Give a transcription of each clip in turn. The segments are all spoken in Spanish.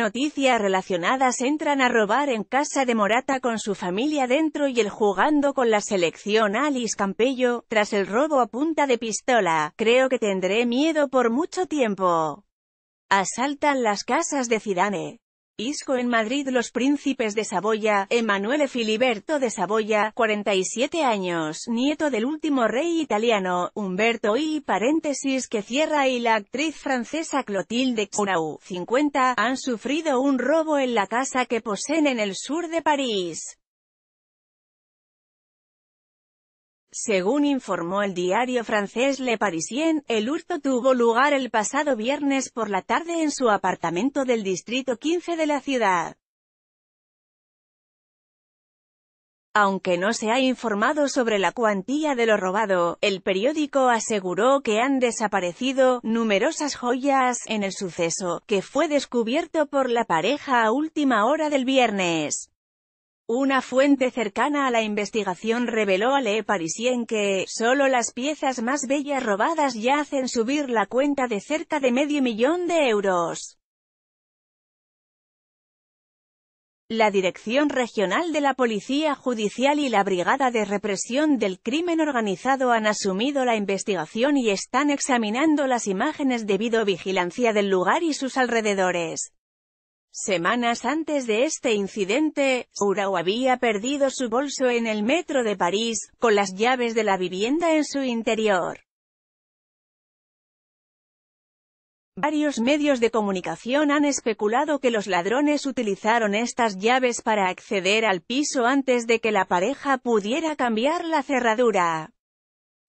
Noticias relacionadas entran a robar en casa de Morata con su familia dentro y el jugando con la selección Alice Campello, tras el robo a punta de pistola, creo que tendré miedo por mucho tiempo. Asaltan las casas de Zidane en Madrid Los Príncipes de Saboya, Emanuele Filiberto de Saboya, 47 años, nieto del último rey italiano, Humberto y paréntesis que cierra y la actriz francesa Clotilde Xurau, 50, han sufrido un robo en la casa que poseen en el sur de París. Según informó el diario francés Le Parisien, el hurto tuvo lugar el pasado viernes por la tarde en su apartamento del distrito 15 de la ciudad. Aunque no se ha informado sobre la cuantía de lo robado, el periódico aseguró que han desaparecido numerosas joyas en el suceso, que fue descubierto por la pareja a última hora del viernes. Una fuente cercana a la investigación reveló a Le Parisien que, solo las piezas más bellas robadas ya hacen subir la cuenta de cerca de medio millón de euros. La Dirección Regional de la Policía Judicial y la Brigada de Represión del Crimen Organizado han asumido la investigación y están examinando las imágenes a vigilancia del lugar y sus alrededores. Semanas antes de este incidente, Urau había perdido su bolso en el metro de París, con las llaves de la vivienda en su interior. Varios medios de comunicación han especulado que los ladrones utilizaron estas llaves para acceder al piso antes de que la pareja pudiera cambiar la cerradura.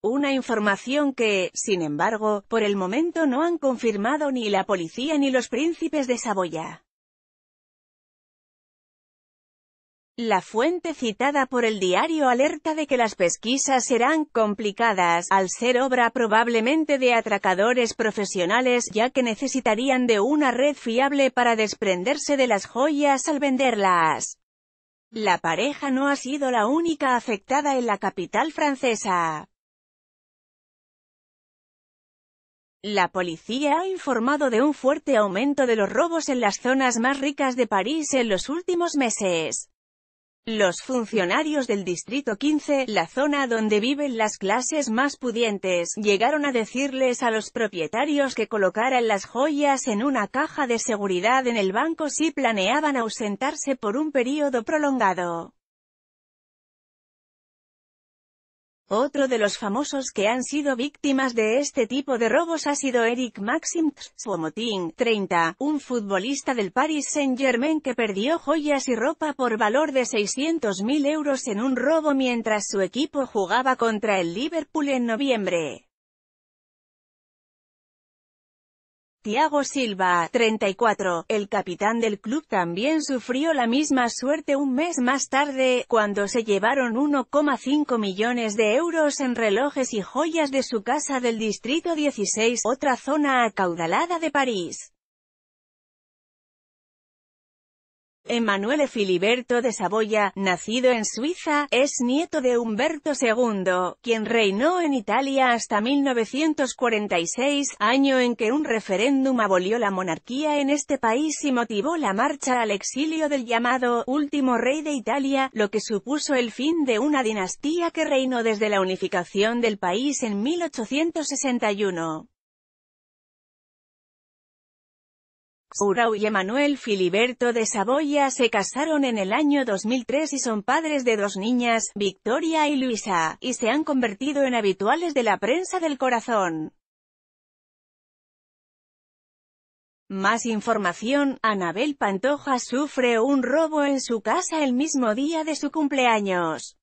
Una información que, sin embargo, por el momento no han confirmado ni la policía ni los príncipes de Saboya. La fuente citada por el diario alerta de que las pesquisas serán complicadas, al ser obra probablemente de atracadores profesionales, ya que necesitarían de una red fiable para desprenderse de las joyas al venderlas. La pareja no ha sido la única afectada en la capital francesa. La policía ha informado de un fuerte aumento de los robos en las zonas más ricas de París en los últimos meses. Los funcionarios del Distrito 15, la zona donde viven las clases más pudientes, llegaron a decirles a los propietarios que colocaran las joyas en una caja de seguridad en el banco si planeaban ausentarse por un periodo prolongado. Otro de los famosos que han sido víctimas de este tipo de robos ha sido Eric Maxim Tsomoting, 30, un futbolista del Paris Saint-Germain que perdió joyas y ropa por valor de 600.000 euros en un robo mientras su equipo jugaba contra el Liverpool en noviembre. Tiago Silva, 34, el capitán del club también sufrió la misma suerte un mes más tarde, cuando se llevaron 1,5 millones de euros en relojes y joyas de su casa del Distrito 16, otra zona acaudalada de París. Emanuele Filiberto de Saboya, nacido en Suiza, es nieto de Humberto II, quien reinó en Italia hasta 1946, año en que un referéndum abolió la monarquía en este país y motivó la marcha al exilio del llamado último rey de Italia, lo que supuso el fin de una dinastía que reinó desde la unificación del país en 1861. Urau y Emanuel Filiberto de Saboya se casaron en el año 2003 y son padres de dos niñas, Victoria y Luisa, y se han convertido en habituales de la prensa del corazón. Más información, Anabel Pantoja sufre un robo en su casa el mismo día de su cumpleaños.